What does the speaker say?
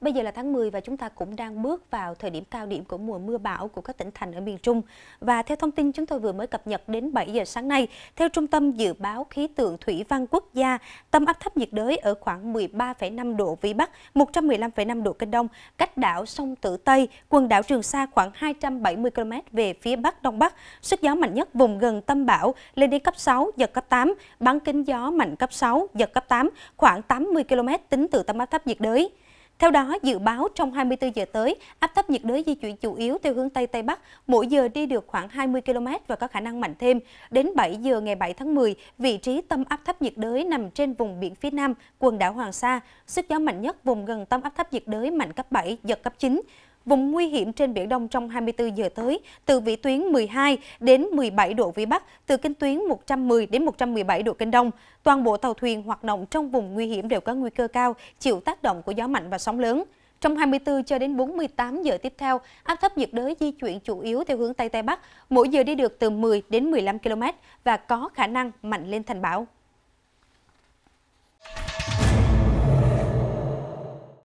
Bây giờ là tháng 10 và chúng ta cũng đang bước vào thời điểm cao điểm của mùa mưa bão của các tỉnh thành ở miền Trung. Và theo thông tin chúng tôi vừa mới cập nhật đến 7 giờ sáng nay, theo Trung tâm Dự báo Khí tượng Thủy văn Quốc gia, tâm áp thấp nhiệt đới ở khoảng 13,5 độ Vĩ Bắc, 115,5 độ Kinh Đông, cách đảo sông Tử Tây, quần đảo Trường Sa khoảng 270 km về phía Bắc Đông Bắc. Sức gió mạnh nhất vùng gần tâm bão lên đến cấp 6, giật cấp 8, bán kính gió mạnh cấp 6, giật cấp 8, khoảng 80 km tính từ tâm áp thấp nhiệt đới. Theo đó, dự báo trong 24 giờ tới, áp thấp nhiệt đới di chuyển chủ yếu theo hướng Tây Tây Bắc, mỗi giờ đi được khoảng 20 km và có khả năng mạnh thêm. Đến 7 giờ ngày 7 tháng 10, vị trí tâm áp thấp nhiệt đới nằm trên vùng biển phía Nam, quần đảo Hoàng Sa. Sức gió mạnh nhất vùng gần tâm áp thấp nhiệt đới mạnh cấp 7, giật cấp 9. Vùng nguy hiểm trên Biển Đông trong 24 giờ tới, từ vĩ tuyến 12 đến 17 độ Vĩ Bắc, từ kinh tuyến 110 đến 117 độ Kinh Đông. Toàn bộ tàu thuyền hoạt động trong vùng nguy hiểm đều có nguy cơ cao, chịu tác động của gió mạnh và sóng lớn. Trong 24 cho đến 48 giờ tiếp theo, áp thấp nhiệt đới di chuyển chủ yếu theo hướng Tây Tây Bắc, mỗi giờ đi được từ 10 đến 15 km và có khả năng mạnh lên thành bão.